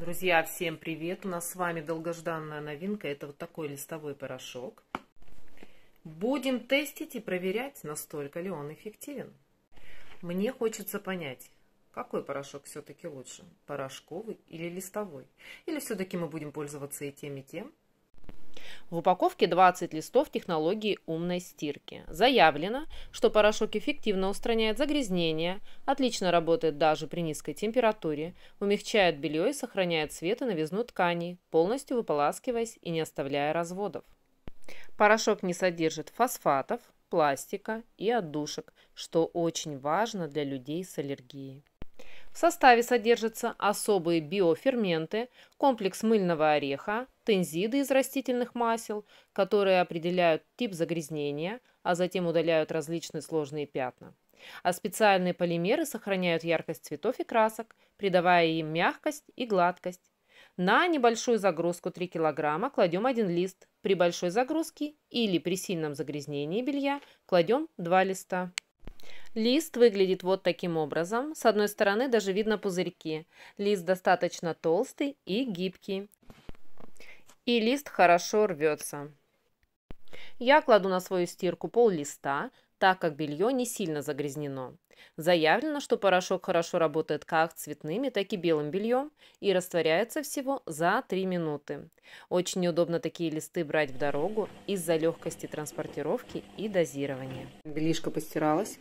Друзья, всем привет! У нас с вами долгожданная новинка. Это вот такой листовой порошок. Будем тестить и проверять, настолько ли он эффективен. Мне хочется понять, какой порошок все-таки лучше, порошковый или листовой? Или все-таки мы будем пользоваться и тем, и тем? В упаковке 20 листов технологии умной стирки. Заявлено, что порошок эффективно устраняет загрязнения, отлично работает даже при низкой температуре, умягчает белье и сохраняет цвет и новизну тканей, полностью выполаскиваясь и не оставляя разводов. Порошок не содержит фосфатов, пластика и отдушек, что очень важно для людей с аллергией. В составе содержатся особые биоферменты, комплекс мыльного ореха, стензиды из растительных масел, которые определяют тип загрязнения, а затем удаляют различные сложные пятна. А специальные полимеры сохраняют яркость цветов и красок, придавая им мягкость и гладкость. На небольшую загрузку 3 кг кладем один лист, при большой загрузке или при сильном загрязнении белья кладем 2 листа. Лист выглядит вот таким образом. С одной стороны даже видно пузырьки. Лист достаточно толстый и гибкий и лист хорошо рвется. Я кладу на свою стирку пол листа, так как белье не сильно загрязнено. Заявлено, что порошок хорошо работает как цветными, так и белым бельем и растворяется всего за 3 минуты. Очень неудобно такие листы брать в дорогу из-за легкости транспортировки и дозирования. Бельишко постиралось.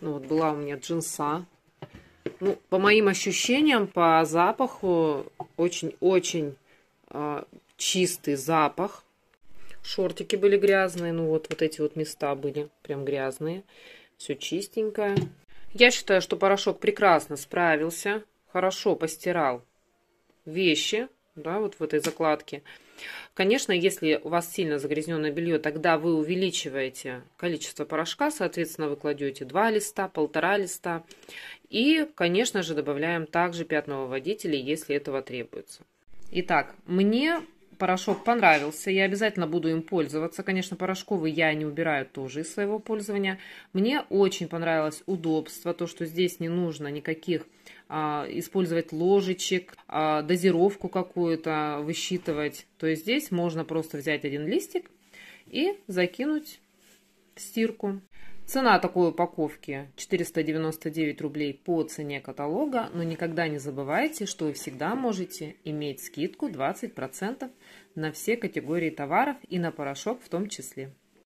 Ну вот была у меня джинса. Ну, по моим ощущениям, по запаху очень-очень а, чистый запах. Шортики были грязные, ну вот, вот эти вот места были прям грязные. Все чистенькое. Я считаю, что порошок прекрасно справился, хорошо постирал вещи, да, вот в этой закладке. Конечно, если у вас сильно загрязненное белье, тогда вы увеличиваете количество порошка, соответственно, вы кладете 2 листа, полтора листа. И, конечно же, добавляем также пятновыводители, если этого требуется. Итак, мне порошок понравился, я обязательно буду им пользоваться. Конечно, порошковый я не убираю тоже из своего пользования. Мне очень понравилось удобство, то, что здесь не нужно никаких а, использовать ложечек, а, дозировку какую-то высчитывать. То есть здесь можно просто взять один листик и закинуть в стирку. Цена такой упаковки 499 рублей по цене каталога, но никогда не забывайте, что вы всегда можете иметь скидку 20% на все категории товаров и на порошок в том числе.